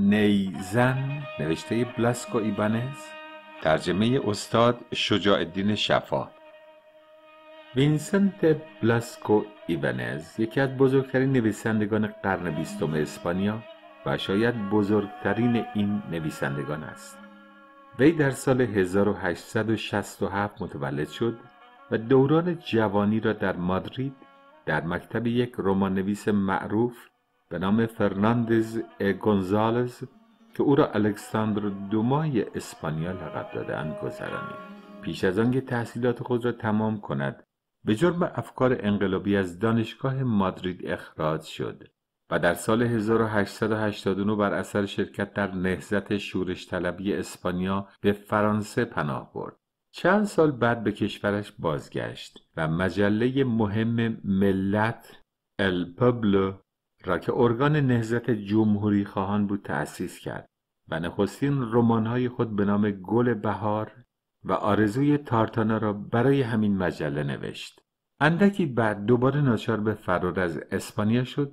نیزن نوشته بلاسکو ایبانز ترجمه استاد شجاع الدین شفا وینسنت بلاسکو ایبانز یکی از بزرگترین نویسندگان قرن بیستم اسپانیا و شاید بزرگترین این نویسندگان است وی در سال 1867 متولد شد و دوران جوانی را در مادرید در مکتب یک رمان نویس معروف به نام فرناندز گونزالز که او را الکساندر دومای اسپانیا لقب دادهاند گذرانید پیش از آنکه تحصیلات خود را تمام کند به جرم افکار انقلابی از دانشگاه مادرید اخراج شد و در سال 1889 بر اثر شرکت در نهزت شورش طلبی اسپانیا به فرانسه پناه برد. چند سال بعد به کشورش بازگشت و مجله مهم ملت ال پبلو را که ارگان نهزت جمهوری خواهان بود تأسیس کرد و نخستین های خود به نام گل بهار و آرزوی تارتانا را برای همین مجله نوشت. اندکی بعد دوباره ناچار به فرار از اسپانیا شد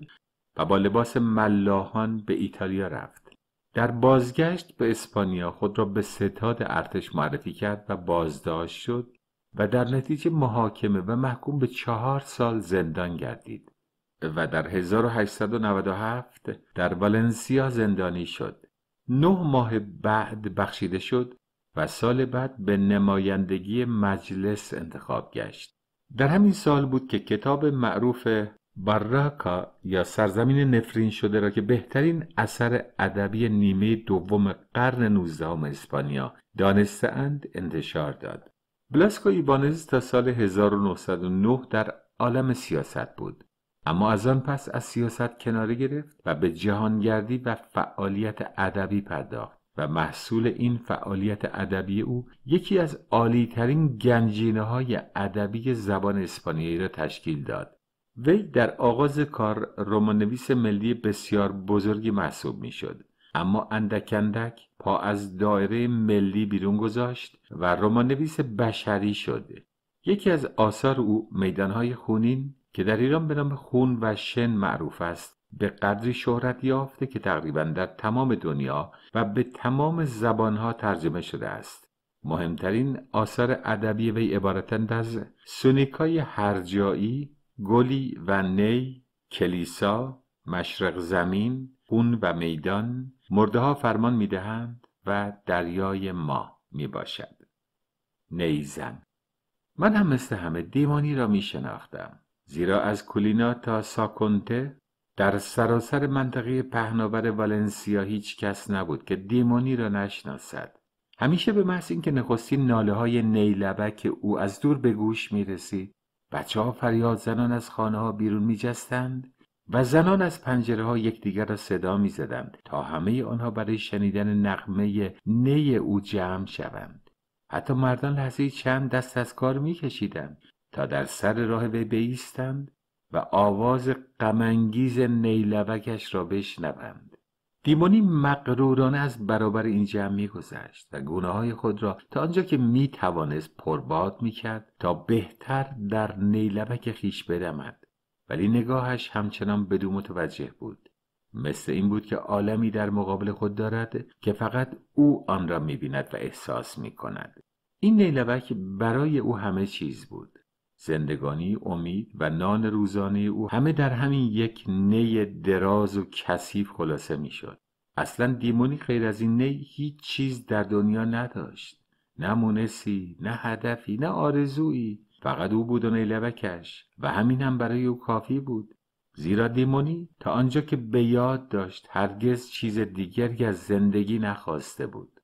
و با لباس ملاحان به ایتالیا رفت. در بازگشت به اسپانیا خود را به ستاد ارتش معرفی کرد و بازداشت شد و در نتیجه محاکمه و محکوم به چهار سال زندان گردید. و در 1897 در والنسیا زندانی شد. نه ماه بعد بخشیده شد و سال بعد به نمایندگی مجلس انتخاب گشت. در همین سال بود که کتاب معروف براکا یا سرزمین نفرین شده را که بهترین اثر ادبی نیمه دوم قرن نوزدهم اسپانیا اند انتشار داد. بلاسکو ایبانز تا سال 1909 در عالم سیاست بود. اما از آن پس از سیاست کناره گرفت و به جهانگردی و فعالیت ادبی پرداخت و محصول این فعالیت ادبی او یکی از عالیترین گنجینه های ادبی زبان اسپانیایی را تشکیل داد وی در آغاز کار نویس ملی بسیار بزرگی محسوب میشد اما اندک اندک پا از دایره ملی بیرون گذاشت و رومانویس بشری شد یکی از آثار او میدانهای خونین که در ایران به نام خون و شن معروف است به قدری شهرت یافته که تقریبا در تمام دنیا و به تمام زبانها ترجمه شده است مهمترین آثار ادبی وی عبارتند از سونیکای هرجایی گلی و نی کلیسا مشرق زمین خون و میدان مرده فرمان میدهند و دریای ما میباشد نیزن من هم مثل همه دیوانی را میشناختم، زیرا از کولینا تا ساکونته در سراسر منطقه پهناور والنسیا هیچ کس نبود که دیمونی را نشناسد همیشه به محض اینکه نخستین ناله های نیلبک او از دور به گوش می رسید بچه ها فریاد زنان از خانه ها بیرون می جستند و زنان از پنجره ها یکدیگر را صدا می زدند تا همه آنها برای شنیدن نغمه نی او جمع شوند حتی مردان لحظه چند دست از کار می کشیدند تا در سر راه به بیستند و آواز غمانگیز نیلوکش را بشنوند دیمونی مقرورانه از برابر این جمع گذشت و گونه های خود را تا آنجا که می توانست پرباد می کرد تا بهتر در نیلوک خیش برمد ولی نگاهش همچنان بدون متوجه بود مثل این بود که عالمی در مقابل خود دارد که فقط او آن را می بیند و احساس می کند این نیلوک برای او همه چیز بود زندگانی امید و نان روزانه او همه در همین یک نی دراز و کثیف خلاصه میشد اصلا دیمونی غیر از این نی هیچ چیز در دنیا نداشت نه مونسی نه هدفی نه آرزویی فقط او بود و نیلوکش و همین هم برای او کافی بود زیرا دیمونی تا آنجا که به یاد داشت هرگز چیز دیگری از زندگی نخواسته بود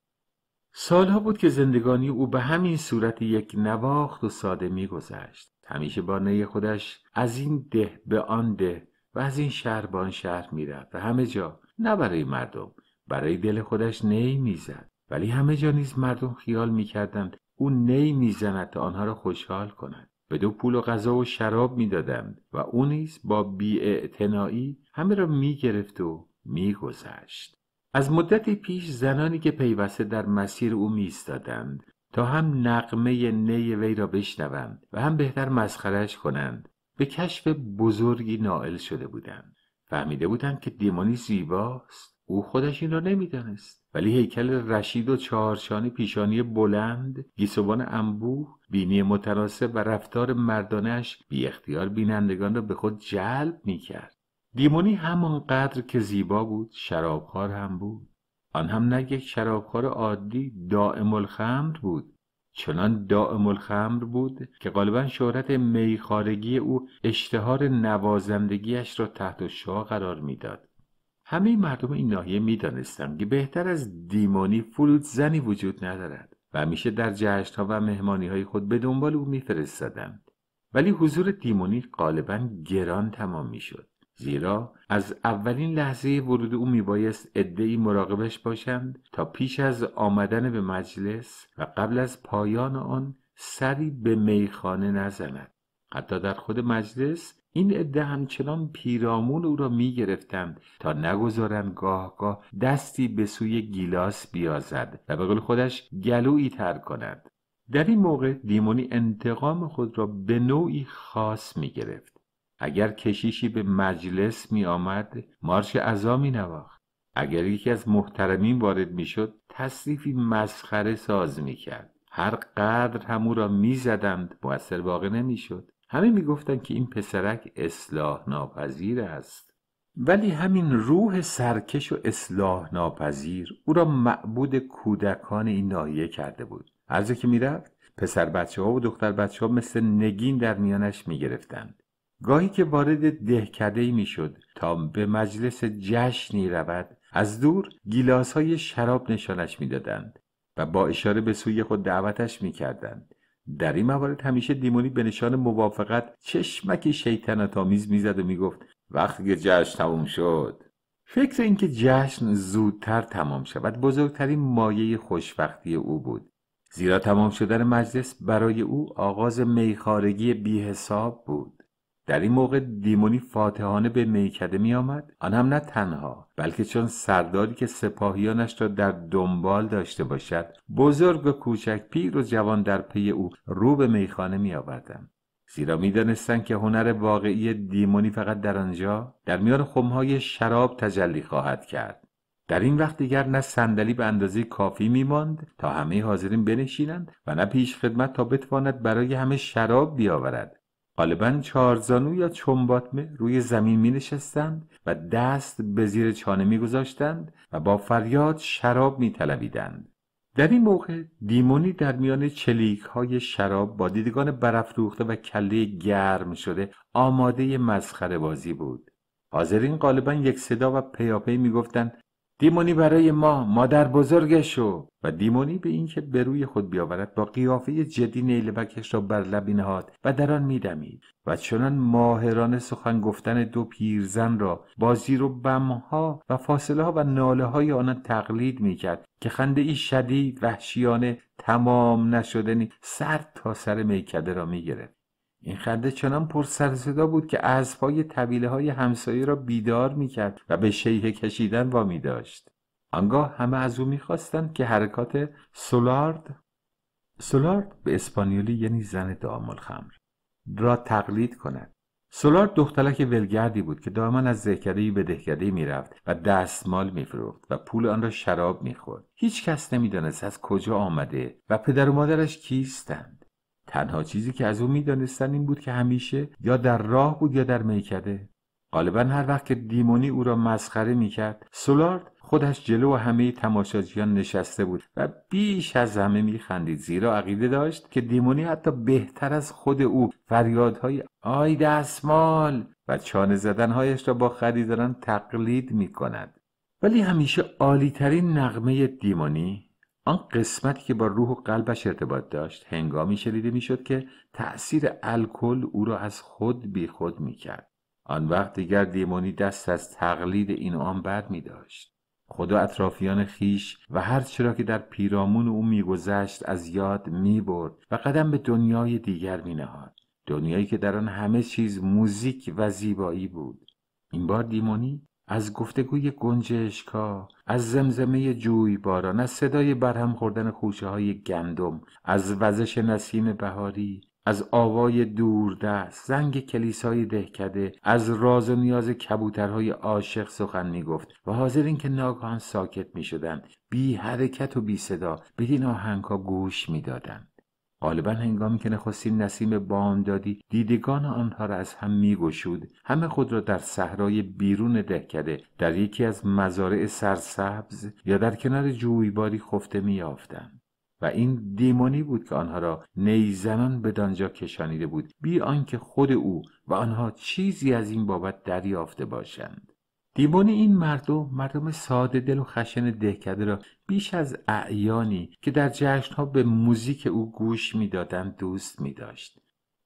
سالها بود که زندگانی او به همین صورت یک نواخت و ساده میگذشت همیشه با نی خودش از این ده به آن ده و از این شهر به آن شهر میرفت و همه جا نه برای مردم برای دل خودش نی میزد ولی همه جا نیز مردم خیال میکردند او نی میزند تا آنها را خوشحال کند به دو پول و غذا و شراب میدادند و او نیز با بیاعتنایی همه را میگرفت و میگذشت از مدتی پیش زنانی که پیوسته در مسیر او میستادند تا هم نقمه نی وی را بشنوند و هم بهتر مسخرش کنند به کشف بزرگی نائل شده بودند فهمیده بودند که دیمانی زیباست او خودش این را نمیدانست ولی هیکل رشید و چهارشانه پیشانی بلند گیسوان انبوه بینی متناسب و رفتار مردانش بی اختیار بینندگان را به خود جلب میکرد. دیمونی همانقدر که زیبا بود شرابخوار هم بود آن هم نه یک شرابخوار عادی دائم الخمر بود چنان دائم الخمر بود که غالبا شهرت میخارگی او اشتهار نوازندگیش را تحت شها قرار میداد همه مردم این ناحیه میدانستند که بهتر از دیمونی فلوت زنی وجود ندارد و همیشه در جشنها و مهمانی های خود به دنبال او میفرستادند ولی حضور دیمونی غالبا گران تمام میشد زیرا از اولین لحظه ورود او میبایست عدهای مراقبش باشند تا پیش از آمدن به مجلس و قبل از پایان آن سری به میخانه نزند حتی در خود مجلس این عده همچنان پیرامون او را میگرفتند تا نگذارند گاهگاه دستی به سوی گیلاس بیازد و به قول خودش گلویی تر کند در این موقع دیمونی انتقام خود را به نوعی خاص میگرفت اگر کشیشی به مجلس می آمد مارش عزا می نواخت اگر یکی از محترمین وارد می شد تصریفی مسخره ساز می کرد هر قدر همو را می زدند اثر واقع نمی شد همه می گفتن که این پسرک اصلاح ناپذیر است ولی همین روح سرکش و اصلاح ناپذیر او را معبود کودکان این ناحیه کرده بود از که می رفت پسر بچه ها و دختر بچه ها مثل نگین در میانش می گرفتند گاهی که وارد دهکدهای میشد تا به مجلس جشنی رود از دور گیلاس های شراب نشانش میدادند و با اشاره به سوی خود دعوتش میکردند در این موارد همیشه دیمونی به نشان موافقت چشمک شیطنت آمیز میزد و میگفت وقتی که جشن تموم شد فکر اینکه جشن زودتر تمام شود بزرگترین مایه خوشبختی او بود زیرا تمام شدن مجلس برای او آغاز میخارگی بیحساب بود در این موقع دیمونی فاتحانه به میکده می آمد آن هم نه تنها بلکه چون سرداری که سپاهیانش را در دنبال داشته باشد بزرگ و کوچک پیر و جوان در پی او رو به میخانه می آوردن زیرا میدانستند که هنر واقعی دیمونی فقط در آنجا در میان خمهای شراب تجلی خواهد کرد در این وقت دیگر نه صندلی به اندازه کافی میماند تا همه حاضرین بنشینند و نه پیش خدمت تا بتواند برای همه شراب بیاورد غالبا چارزانو یا چنباتمه روی زمین می نشستند و دست به زیر چانه می گذاشتند و با فریاد شراب می تلویدند در این موقع دیمونی در میان چلیک های شراب با دیدگان برافروخته و کله گرم شده آماده مسخره بازی بود. حاضرین غالبا یک صدا و پیاپی میگفتند دیمونی برای ما مادر بزرگش و دیمونی به اینکه به روی خود بیاورد با قیافه جدی نیلبکش را بر لبینهات نهاد و در آن میدمید و چنان ماهرانه سخن گفتن دو پیرزن را با زیر و بمها و فاصله ها و ناله های آنان تقلید میکرد که خنده ای شدید وحشیانه تمام نشدنی سر تا سر میکده را میگرفت این خنده چنان پر سر صدا بود که پای طویله های همسایه را بیدار میکرد و به شیه کشیدن وامی داشت آنگاه همه از او میخواستند که حرکات سولارد سولارد به اسپانیولی یعنی زن دامل خمر، را تقلید کند سولارد دختلک ولگردی بود که دائما از زهکدهای به دهکدهای میرفت و دستمال میفروخت و پول آن را شراب میخورد هیچ کس نمیدانست از کجا آمده و پدر و مادرش کیستند تنها چیزی که از او میدانستند این بود که همیشه یا در راه بود یا در میکده غالبا هر وقت که دیمونی او را مسخره میکرد سولارد خودش جلو و همه تماشاچیان نشسته بود و بیش از همه میخندید زیرا عقیده داشت که دیمونی حتی بهتر از خود او فریادهای آی دستمال و چانه زدنهایش را با خریداران تقلید میکند ولی همیشه عالیترین نقمه دیمونی آن قسمتی که با روح و قلبش ارتباط داشت هنگامی شنیده میشد که تأثیر الکل او را از خود بیخود میکرد آن وقت دیگر دیمونی دست از تقلید این آن بر می داشت. خدا اطرافیان خیش و هر چرا که در پیرامون او میگذشت از یاد می و قدم به دنیای دیگر می دنیایی که در آن همه چیز موزیک و زیبایی بود. این بار دیمونی از گفتگوی گنجشکا از زمزمه باران، از صدای برهم خوردن خوشه های گندم از وزش نسیم بهاری از آوای دوردست زنگ کلیسای دهکده از راز و نیاز کبوترهای عاشق سخن میگفت و حاضر این که ناگهان ساکت میشدند بی حرکت و بی صدا بدین آهنگها گوش میدادند غالبا هنگامی که نخستین نسیم بامدادی دیدگان آنها را از هم میگشود همه خود را در صحرای بیرون دهکده در یکی از مزارع سرسبز یا در کنار جویباری خفته مییافتند و این دیمونی بود که آنها را نیزنان به دانجا کشانیده بود بی آنکه خود او و آنها چیزی از این بابت دریافته باشند دیوان این مردم مردم ساده دل و خشن دهکده را بیش از اعیانی که در جشنها به موزیک او گوش میدادند دوست می داشت.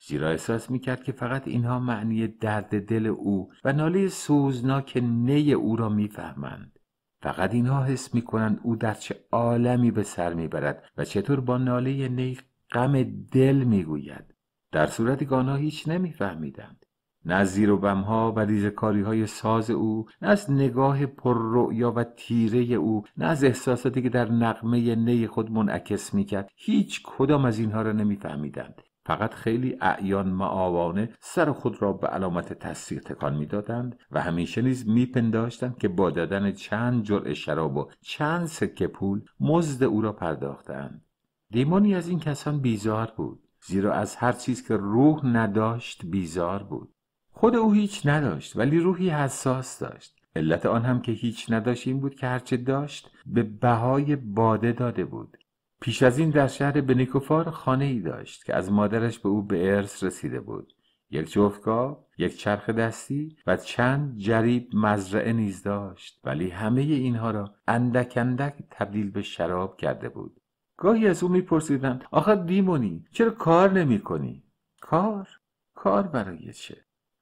زیرا احساس می کرد که فقط اینها معنی درد دل او و ناله سوزناک نی او را میفهمند. فقط اینها حس می کنند او در چه عالمی به سر میبرد و چطور با ناله نی غم دل میگوید در صورتی که آنها هیچ نمیفهمیدند نه از زیر و بمها و کاری های ساز او نه از نگاه پررؤیا و تیره او نه از احساساتی که در نقمه نی خود منعکس میکرد هیچ کدام از اینها را نمیفهمیدند فقط خیلی اعیان معاوانه سر خود را به علامت تصدیق تکان میدادند و همیشه نیز میپنداشتند که با دادن چند جرعه شراب و چند سکه پول مزد او را پرداختند دیمونی از این کسان بیزار بود زیرا از هر چیز که روح نداشت بیزار بود خود او هیچ نداشت ولی روحی حساس داشت علت آن هم که هیچ نداشت این بود که هرچه داشت به بهای باده داده بود پیش از این در شهر بنیکوفار خانه ای داشت که از مادرش به او به ارث رسیده بود یک جفتگاه، یک چرخ دستی و چند جریب مزرعه نیز داشت ولی همه اینها را اندک اندک تبدیل به شراب کرده بود گاهی از او میپرسیدند آخه دیمونی چرا کار نمیکنی؟ کار؟ کار برای چه؟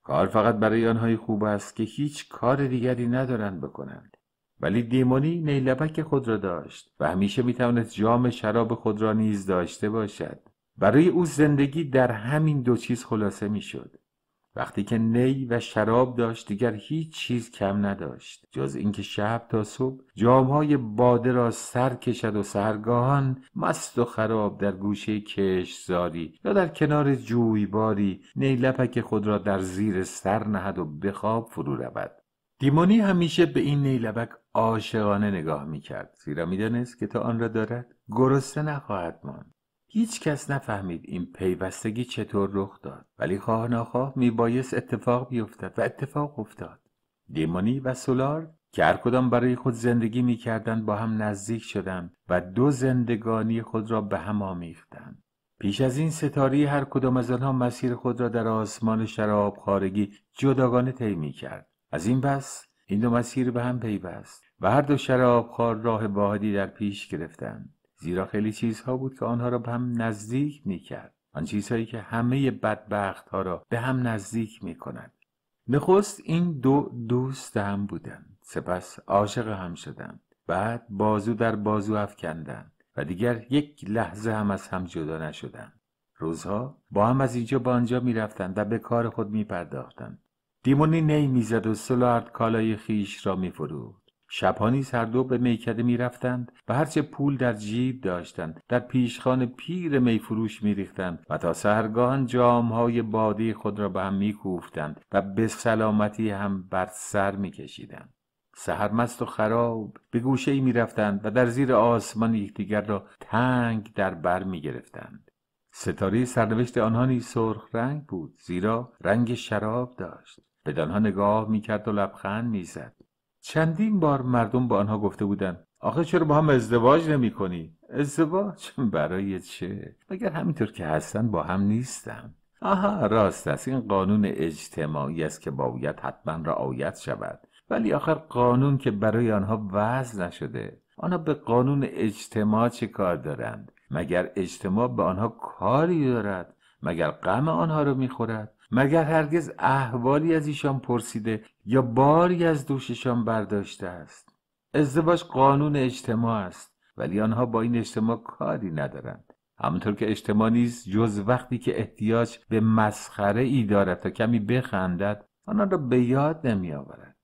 کار فقط برای آنهای خوب است که هیچ کار دیگری ندارند بکنند ولی دیمونی نیلبک خود را داشت و همیشه میتوانست جام شراب خود را نیز داشته باشد برای او زندگی در همین دو چیز خلاصه میشد وقتی که نی و شراب داشت دیگر هیچ چیز کم نداشت جز اینکه شب تا صبح جامهای باده را سر کشد و سرگاهان مست و خراب در گوشه کشزاری یا در کنار جویباری نی خود را در زیر سر نهد و به خواب فرو رود دیمونی همیشه به این نیلبک عاشقانه نگاه میکرد زیرا میدانست که تا آن را دارد گرسنه نخواهد ماند هیچ کس نفهمید این پیوستگی چطور رخ داد ولی خواه نخواه میبایست اتفاق بیفتد و اتفاق افتاد دیمونی و سولار که هر کدام برای خود زندگی میکردند با هم نزدیک شدند و دو زندگانی خود را به هم آمیختند پیش از این ستاری هر کدام از آنها مسیر خود را در آسمان شراب خارگی جداگانه طی کرد از این پس این دو مسیر به هم پیوست و هر دو شرابخوار راه واحدی در پیش گرفتند زیرا خیلی چیزها بود که آنها را به هم نزدیک می کرد. آن چیزهایی که همه بدبخت ها را به هم نزدیک می کند نخست این دو دوست هم بودند. سپس عاشق هم شدند. بعد بازو در بازو افکندند و دیگر یک لحظه هم از هم جدا نشدند. روزها با هم از اینجا به آنجا می رفتند و به کار خود می پرداختند. دیمونی نی میزد و سلارد کالای خیش را می شبها نیز هر دو به میکده میرفتند و هرچه پول در جیب داشتند در پیشخان پیر میفروش میریختند و تا سهرگاهان جامهای بادی خود را به هم میکوفتند و به سلامتی هم بر سر میکشیدند سهر مست و خراب به گوشه ای می رفتند و در زیر آسمان یکدیگر را تنگ در بر می گرفتند. ستاره سرنوشت آنها نیز سرخ رنگ بود زیرا رنگ شراب داشت بدانها نگاه میکرد و لبخند میزد چندین بار مردم به آنها گفته بودند آخه چرا با هم ازدواج نمی کنی؟ ازدواج برای چه؟ مگر همینطور که هستن با هم نیستن آها راست است این قانون اجتماعی است که باید حتما رعایت شود ولی آخر قانون که برای آنها وضع نشده آنها به قانون اجتماع چه کار دارند مگر اجتماع به آنها کاری دارد مگر غم آنها را میخورد مگر هرگز احوالی از ایشان پرسیده یا باری از دوششان برداشته است ازدواج قانون اجتماع است ولی آنها با این اجتماع کاری ندارند همونطور که اجتماع نیست جز وقتی که احتیاج به مسخره ای دارد تا کمی بخندد آنها را به یاد نمی آورد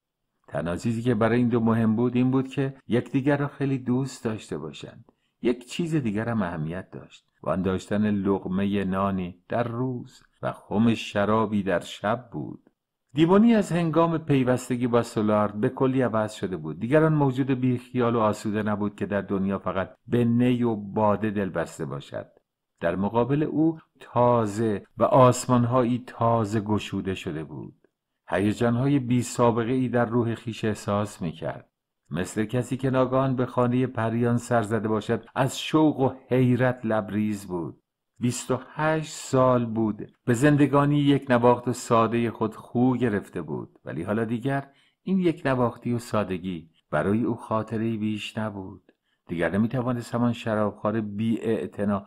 تنها چیزی که برای این دو مهم بود این بود که یکدیگر را خیلی دوست داشته باشند یک چیز دیگر هم اهمیت داشت و انداشتن لقمه نانی در روز و خم شرابی در شب بود دیوانی از هنگام پیوستگی با سولارد به کلی عوض شده بود دیگران موجود بیخیال و آسوده نبود که در دنیا فقط به نی و باده دل بسته باشد در مقابل او تازه و آسمانهایی تازه گشوده شده بود هیجانهای بی سابقه ای در روح خیش احساس می کرد مثل کسی که ناگان به خانه پریان سر زده باشد از شوق و حیرت لبریز بود بیست و هشت سال بود به زندگانی یک نواخت و ساده خود خو گرفته بود ولی حالا دیگر این یک نواختی و سادگی برای او خاطره بیش نبود دیگر نمی توانست همان شرابخوار بی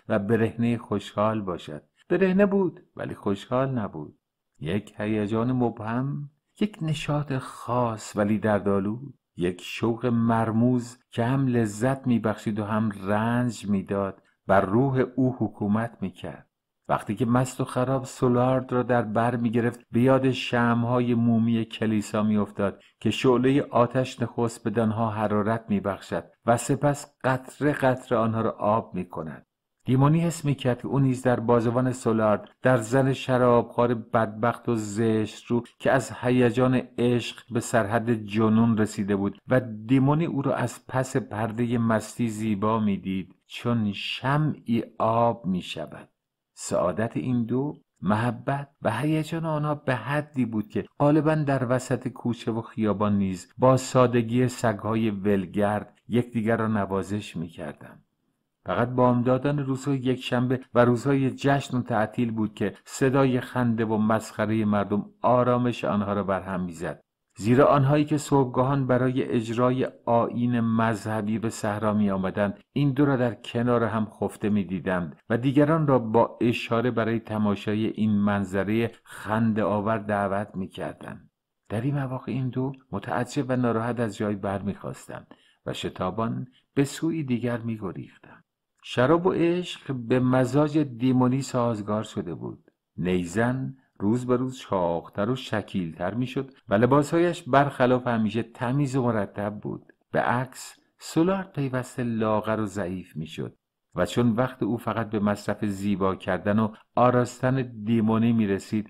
و برهنه خوشحال باشد برهنه بود ولی خوشحال نبود یک هیجان مبهم یک نشاط خاص ولی دالود. یک شوق مرموز که هم لذت میبخشید و هم رنج میداد بر روح او حکومت میکرد وقتی که مست و خراب سولارد را در بر میگرفت به یاد شمهای مومی کلیسا میافتاد که شعله آتش نخست به دانها حرارت میبخشد و سپس قطره قطره آنها را آب میکند دیمونی حس میکرد که او نیز در بازوان سولارد در زن شرابخوار بدبخت و زشت رو که از هیجان عشق به سرحد جنون رسیده بود و دیمونی او را از پس پرده مستی زیبا میدید چون شمعی آب می شود. سعادت این دو محبت و هیجان آنها به حدی بود که غالبا در وسط کوچه و خیابان نیز با سادگی سگهای ولگرد یکدیگر را نوازش میکردند فقط بامدادان روزهای یک شنبه و روزهای جشن و تعطیل بود که صدای خنده و مسخره مردم آرامش آنها را برهم میزد زیرا آنهایی که صبحگاهان برای اجرای آین مذهبی به صحرا می آمدند این دو را در کنار هم خفته می دیدند و دیگران را با اشاره برای تماشای این منظره خنده آور دعوت می کردن. در این مواقع این دو متعجب و ناراحت از جای بر می و شتابان به سوی دیگر می شراب و عشق به مزاج دیمونی سازگار شده بود نیزن روز به روز شاقتر و شکیلتر میشد و لباسهایش برخلاف همیشه تمیز و مرتب بود به عکس سولار پیوسته لاغر و ضعیف میشد و چون وقت او فقط به مصرف زیبا کردن و آراستن دیمونی می رسید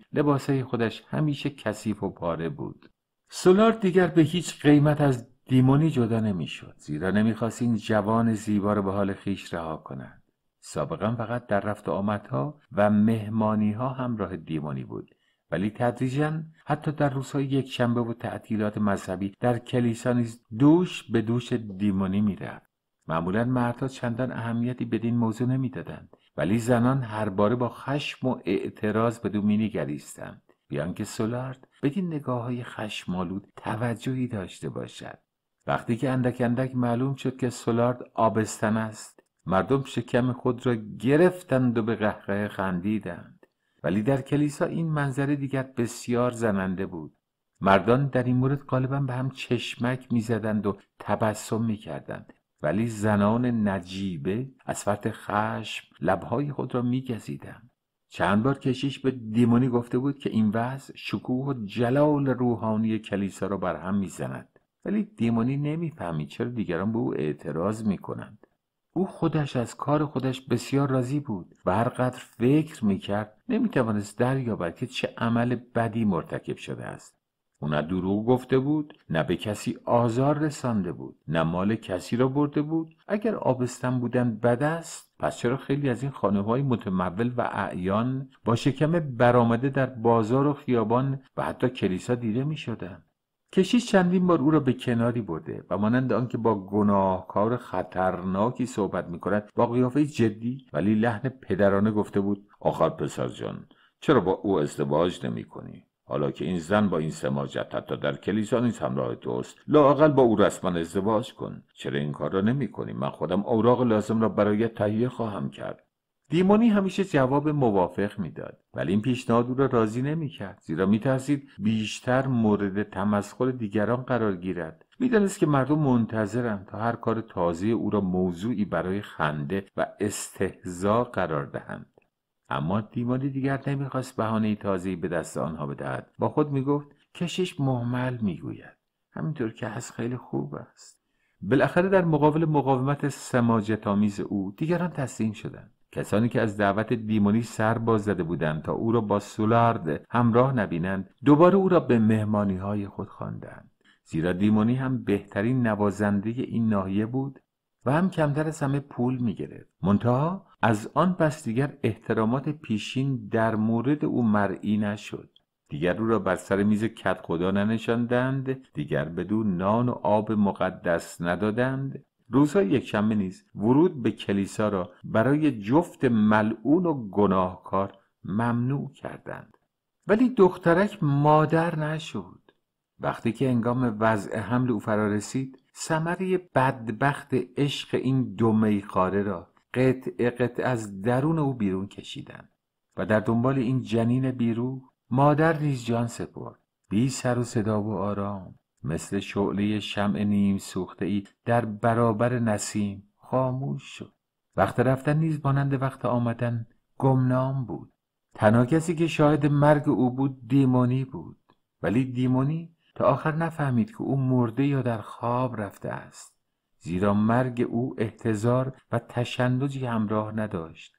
خودش همیشه کثیف و پاره بود سولار دیگر به هیچ قیمت از دیمونی جدا نمیشد زیرا نمیخواست این جوان زیبا را به حال خیش رها کنند سابقا فقط در رفت و آمدها و مهمانی ها همراه دیمونی بود ولی تدریجا حتی در روزهای یکشنبه و تعطیلات مذهبی در کلیسا نیز دوش به دوش دیمونی میرفت معمولا مردها چندان اهمیتی بدین موضوع نمیدادند ولی زنان هر باره با خشم و اعتراض به دو مینیگریستند بیان که سولارد بدین نگاه های خشمالود توجهی داشته باشد وقتی که اندک اندک معلوم شد که سولارد آبستن است مردم شکم خود را گرفتند و به قهقه خندیدند ولی در کلیسا این منظره دیگر بسیار زننده بود مردان در این مورد غالبا به هم چشمک میزدند و تبسم میکردند ولی زنان نجیبه از فرط خشم لبهای خود را میگزیدند چند بار کشیش به دیمونی گفته بود که این وضع شکوه و جلال روحانی کلیسا را بر هم میزند ولی دیمونی نمیفهمید چرا دیگران به او اعتراض میکنند او خودش از کار خودش بسیار راضی بود و هرقدر فکر میکرد نمیتوانست دریابد که چه عمل بدی مرتکب شده است او نه دروغ گفته بود نه به کسی آزار رسانده بود نه مال کسی را برده بود اگر آبستن بودن بد است پس چرا خیلی از این خانه های متمول و اعیان با شکم برآمده در بازار و خیابان و حتی کلیسا دیده می کشیش چندین بار او را به کناری برده و مانند آنکه با گناهکار خطرناکی صحبت می کند با قیافه جدی ولی لحن پدرانه گفته بود آخر پسر جان چرا با او ازدواج نمی کنی؟ حالا که این زن با این سماجت حتی در کلیسا نیز همراه توست لااقل با او رسما ازدواج کن چرا این کار را نمی کنی؟ من خودم اوراق لازم را برای تهیه خواهم کرد دیمونی همیشه جواب موافق میداد ولی این پیشنهاد او را راضی نمیکرد زیرا میترسید بیشتر مورد تمسخر دیگران قرار گیرد میدانست که مردم منتظرند تا هر کار تازه او را موضوعی برای خنده و استهزا قرار دهند اما دیمانی دیگر نمیخواست بهانه تازهی به دست آنها بدهد با خود میگفت کشش محمل میگوید همینطور که از خیلی خوب است بالاخره در مقابل مقاومت سماجتآمیز او دیگران تسلیم شدند کسانی که از دعوت دیمونی سر باز زده بودند تا او را با سولارد همراه نبینند دوباره او را به مهمانی های خود خواندند زیرا دیمونی هم بهترین نوازنده این ناحیه بود و هم کمتر از همه پول میگرفت منتها از آن پس دیگر احترامات پیشین در مورد او مرئی نشد دیگر او را بر سر میز کت خدا ننشاندند دیگر بدون نان و آب مقدس ندادند روزهای یکشنبه نیز ورود به کلیسا را برای جفت ملعون و گناهکار ممنوع کردند ولی دخترک مادر نشد وقتی که انگام وضع حمل او فرا رسید ثمره بدبخت عشق این دو میخاره را قطع قطع از درون او بیرون کشیدند و در دنبال این جنین بیرو مادر نیز جان سپرد بی سر و صدا و آرام مثل شعله شمع نیم سوخته ای در برابر نسیم خاموش شد وقت رفتن نیز مانند وقت آمدن گمنام بود تنها کسی که شاهد مرگ او بود دیمونی بود ولی دیمونی تا آخر نفهمید که او مرده یا در خواب رفته است زیرا مرگ او احتضار و تشنجی همراه نداشت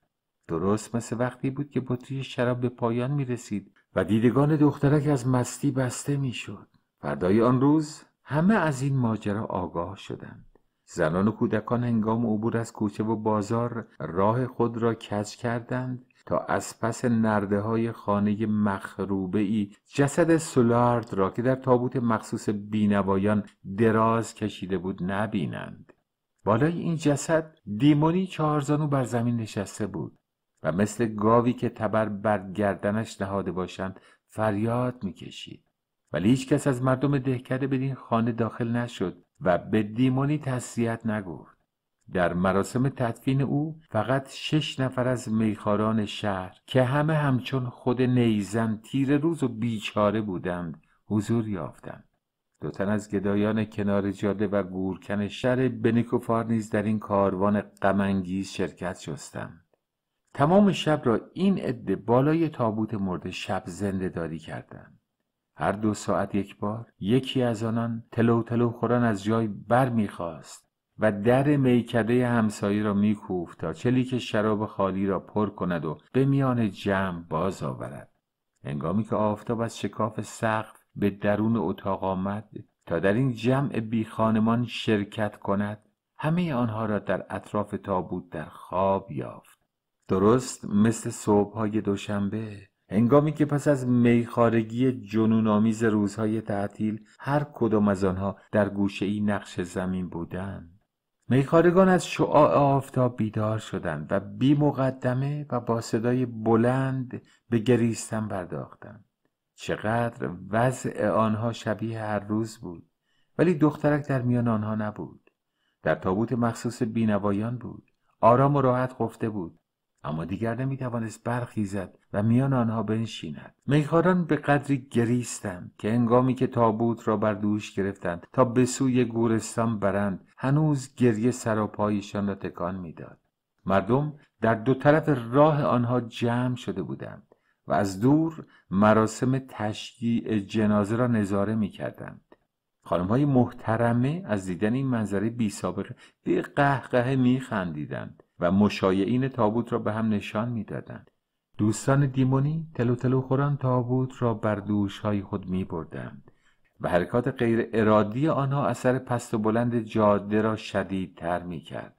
درست مثل وقتی بود که بطری شراب به پایان می رسید و دیدگان دخترک از مستی بسته می شد. فردای آن روز همه از این ماجرا آگاه شدند زنان و کودکان هنگام عبور از کوچه و بازار راه خود را کج کردند تا از پس نرده های خانه مخروبه ای جسد سولارد را که در تابوت مخصوص بینوایان دراز کشیده بود نبینند بالای این جسد دیمونی چهارزانو بر زمین نشسته بود و مثل گاوی که تبر بر گردنش نهاده باشند فریاد میکشید ولی هیچ کس از مردم دهکده بدین خانه داخل نشد و به دیمونی تسلیت نگفت در مراسم تدفین او فقط شش نفر از میخاران شهر که همه همچون خود نیزن تیر روز و بیچاره بودند حضور یافتند دو تن از گدایان کنار جاده و گورکن شهر بنیکوفار نیز در این کاروان غمانگیز شرکت شستند تمام شب را این عده بالای تابوت مرده شب زنده داری کردند هر دو ساعت یک بار یکی از آنان تلو تلو خوران از جای بر میخواست و در میکده همسایه را میکوفت تا که شراب خالی را پر کند و به میان جمع باز آورد هنگامی که آفتاب از شکاف سقف به درون اتاق آمد تا در این جمع بی خانمان شرکت کند همه آنها را در اطراف تابوت در خواب یافت درست مثل های دوشنبه هنگامی که پس از میخارگی جنونآمیز روزهای تعطیل هر کدام از آنها در گوشه ای نقش زمین بودند میخارگان از شعاع آفتاب بیدار شدند و بی مقدمه و با صدای بلند به گریستن پرداختند چقدر وضع آنها شبیه هر روز بود ولی دخترک در میان آنها نبود در تابوت مخصوص بینوایان بود آرام و راحت خفته بود اما دیگر نمیتوانست برخیزد و میان آنها بنشیند میخاران به قدری گریستند که انگامی که تابوت را بر دوش گرفتند تا به سوی گورستان برند هنوز گریه سر و پایشان را تکان میداد مردم در دو طرف راه آنها جمع شده بودند و از دور مراسم تشییع جنازه را نظاره میکردند خانم های محترمه از دیدن این منظره بی سابقه به قهقه می و مشایعین تابوت را به هم نشان میدادند دوستان دیمونی تلو تلو خوران تابوت را بر های خود می بردند و حرکات غیر ارادی آنها اثر پست و بلند جاده را شدیدتر می کرد.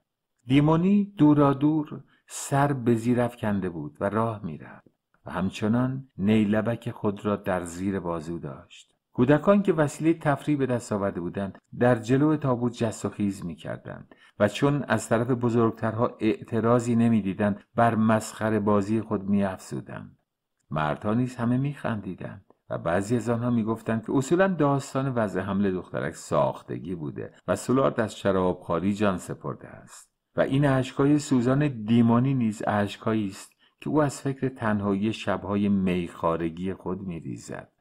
دیمونی دورا دور سر به زیر کنده بود و راه می رفت و همچنان نیلبک خود را در زیر بازو داشت. کودکان که وسیله تفریح به دست آورده بودند در جلو تابوت جست و خیز میکردند و چون از طرف بزرگترها اعتراضی نمیدیدند بر مسخره بازی خود میافزودند مردها نیز همه میخندیدند و بعضی از آنها میگفتند که اصولا داستان وضع حمل دخترک ساختگی بوده و سولارد از خاری جان سپرده است و این عشقای سوزان دیمانی نیز اشکایی است که او از فکر تنهایی شبهای میخارگی خود میریزد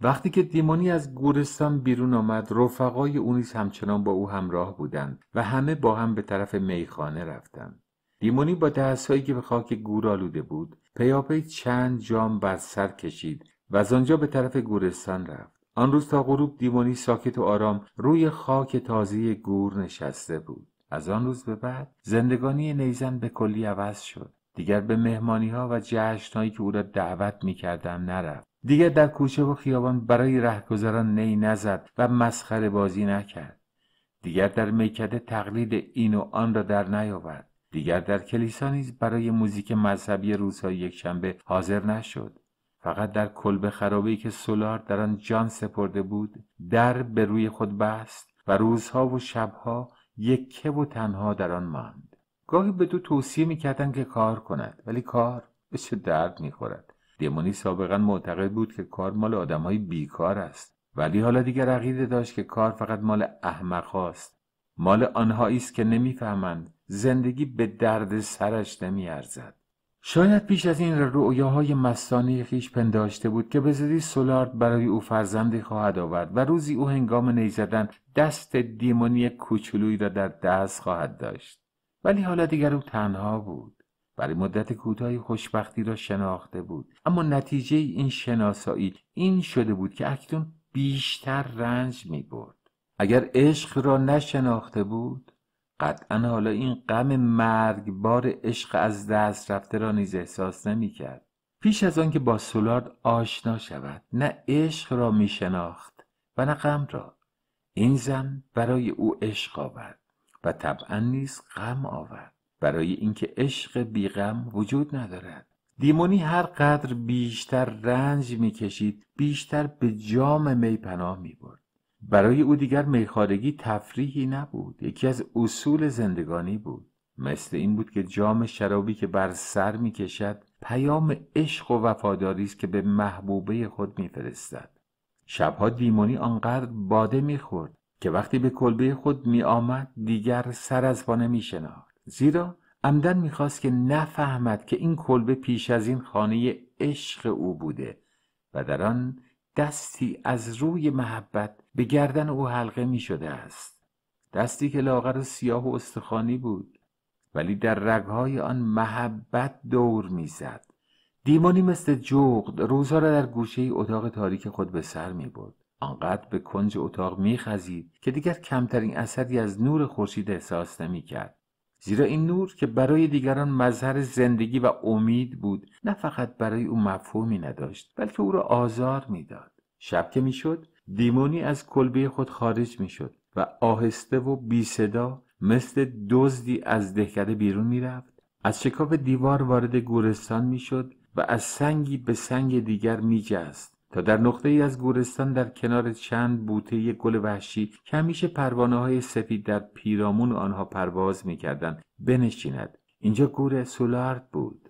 وقتی که دیمونی از گورستان بیرون آمد رفقای او نیز همچنان با او همراه بودند و همه با هم به طرف میخانه رفتند دیمونی با دستهایی که به خاک گور آلوده بود پیاپی چند جام بر سر کشید و از آنجا به طرف گورستان رفت آن روز تا غروب دیمونی ساکت و آرام روی خاک تازه گور نشسته بود از آن روز به بعد زندگانی نیزن به کلی عوض شد دیگر به مهمانی ها و جشن هایی که او را دعوت می نرفت دیگر در کوچه و خیابان برای رهگذران نی نزد و مسخره بازی نکرد دیگر در میکده تقلید این و آن را در نیاورد دیگر در کلیسا نیز برای موزیک مذهبی روزهای یکشنبه حاضر نشد فقط در کلبه خرابی که سولار در آن جان سپرده بود در به روی خود بست و روزها و شبها یکه و تنها در آن ماند گاهی به دو توصیه میکردند که کار کند ولی کار به چه درد میخورد دیمونی سابقا معتقد بود که کار مال آدمهای بیکار است ولی حالا دیگر عقیده داشت که کار فقط مال هاست. مال آنهایی است که نمیفهمند زندگی به درد سرش نمیارزد شاید پیش از این رؤیاهای مستانه خیش پنداشته بود که به سولارد برای او فرزندی خواهد آورد و روزی او هنگام نیزدن دست دیمونی کوچولویی را در دست خواهد داشت ولی حالا دیگر او تنها بود برای مدت کوتاهی خوشبختی را شناخته بود اما نتیجه این شناسایی این شده بود که اکنون بیشتر رنج می اگر عشق را نشناخته بود قطعا حالا این غم بار عشق از دست رفته را نیز احساس نمی کرد. پیش از آنکه با سولارد آشنا شود نه عشق را می شناخت و نه غم را این زن برای او عشق آورد و طبعا نیز غم آورد برای اینکه عشق بیغم وجود ندارد دیمونی هر قدر بیشتر رنج میکشید بیشتر به جام می پناه می برد. برای او دیگر میخارگی تفریحی نبود یکی از اصول زندگانی بود مثل این بود که جام شرابی که بر سر میکشد پیام عشق و وفاداری است که به محبوبه خود میفرستد شبها دیمونی آنقدر باده میخورد که وقتی به کلبه خود میآمد دیگر سر از پا نمیشناخت زیرا عمدن میخواست که نفهمد که این کلبه پیش از این خانه عشق او بوده و در آن دستی از روی محبت به گردن او حلقه می شده است دستی که لاغر و سیاه و استخوانی بود ولی در رگهای آن محبت دور میزد دیمانی مثل جغد روزها را در گوشه اتاق تاریک خود به سر می بود آنقدر به کنج اتاق خزید که دیگر کمترین اثری از نور خورشید احساس کرد زیرا این نور که برای دیگران مظهر زندگی و امید بود نه فقط برای او مفهومی نداشت بلکه او را آزار میداد شب که میشد دیمونی از کلبه خود خارج میشد و آهسته و بی صدا مثل دزدی از دهکده بیرون میرفت از شکاف دیوار وارد گورستان میشد و از سنگی به سنگ دیگر میجست تا در نقطه ای از گورستان در کنار چند بوته گل وحشی که همیشه پروانه های سفید در پیرامون آنها پرواز میکردند بنشیند اینجا گور سولارد بود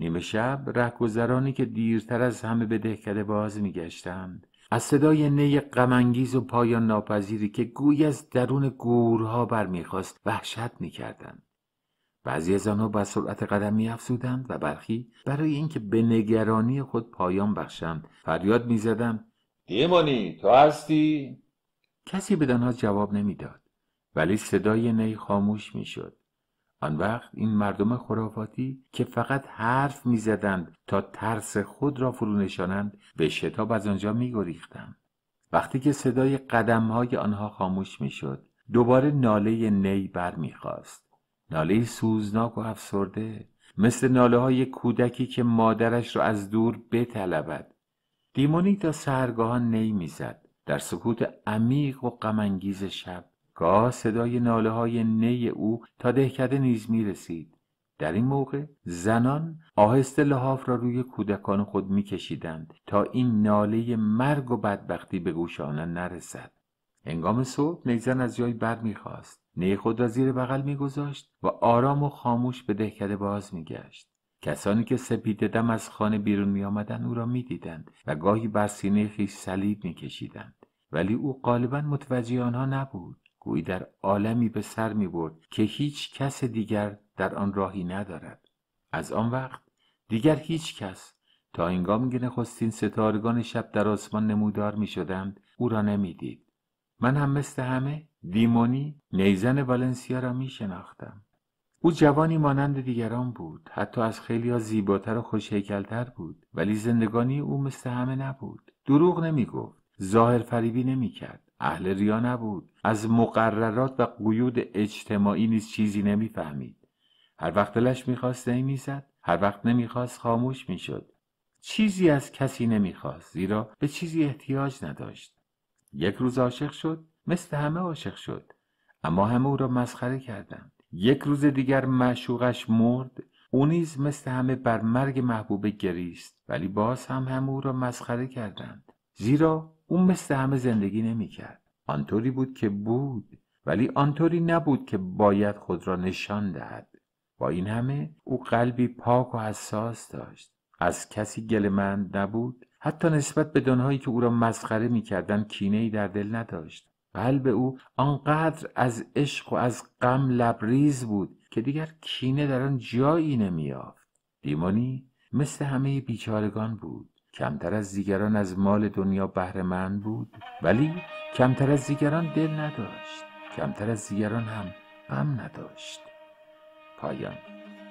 نیمه شب رهگذرانی که دیرتر از همه به دهکده باز میگشتند از صدای نی غمانگیز و پایان ناپذیری که گویی از درون گورها برمیخواست وحشت میکردند بعضی از آنها با سرعت قدم میافزودند و برخی برای اینکه به نگرانی خود پایان بخشند فریاد میزدم دیمونی تو هستی؟ کسی به ها جواب نمیداد ولی صدای نی خاموش میشد آن وقت این مردم خرافاتی که فقط حرف میزدند تا ترس خود را فرو نشانند به شتاب از آنجا میگریختند وقتی که صدای قدمهای آنها خاموش میشد دوباره ناله نی برمیخواست ناله سوزناک و افسرده مثل ناله های کودکی که مادرش را از دور بطلبد دیمونی تا سهرگاهان نی میزد در سکوت عمیق و غمانگیز شب گاه صدای ناله های نی او تا دهکده نیز می رسید. در این موقع زنان آهسته لحاف را روی کودکان خود می کشیدند تا این ناله مرگ و بدبختی به گوش آنان نرسد. هنگام صبح نیزن از جای بر میخواست. نی خود را زیر بغل میگذاشت و آرام و خاموش به دهکده باز گشت. کسانی که سپیده دم از خانه بیرون می آمدن او را می دیدند و گاهی بر سینه خیش صلیب می کشیدند. ولی او غالبا متوجه آنها نبود گویی در عالمی به سر می برد که هیچ کس دیگر در آن راهی ندارد از آن وقت دیگر هیچ کس تا هنگامی که نخستین ستارگان شب در آسمان نمودار می شدند او را نمیدید. من هم مثل همه دیمونی نیزن والنسیا را می شناختم او جوانی مانند دیگران بود حتی از خیلی زیباتر و خوشهیکلتر بود ولی زندگانی او مثل همه نبود دروغ نمیگفت ظاهر فریبی نمیکرد اهل ریا نبود از مقررات و قیود اجتماعی نیز چیزی نمیفهمید هر وقت دلش میخواست نی میزد هر وقت نمیخواست خاموش میشد چیزی از کسی نمیخواست زیرا به چیزی احتیاج نداشت یک روز عاشق شد مثل همه عاشق شد اما همه او را مسخره کردند یک روز دیگر معشوقش مرد او نیز مثل همه بر مرگ محبوب گریست ولی باز هم همه او را مسخره کردند زیرا او مثل همه زندگی نمیکرد آنطوری بود که بود ولی آنطوری نبود که باید خود را نشان دهد با این همه او قلبی پاک و حساس داشت از کسی گلمند نبود حتی نسبت به دنهایی که او را مسخره میکردند کینهای در دل نداشت قلب او آنقدر از عشق و از غم لبریز بود که دیگر کینه در آن جایی نمیافت. دیمونی مثل همه بیچارگان بود کمتر از دیگران از مال دنیا بهرهمند بود ولی کمتر از دیگران دل نداشت کمتر از دیگران هم غم نداشت پایان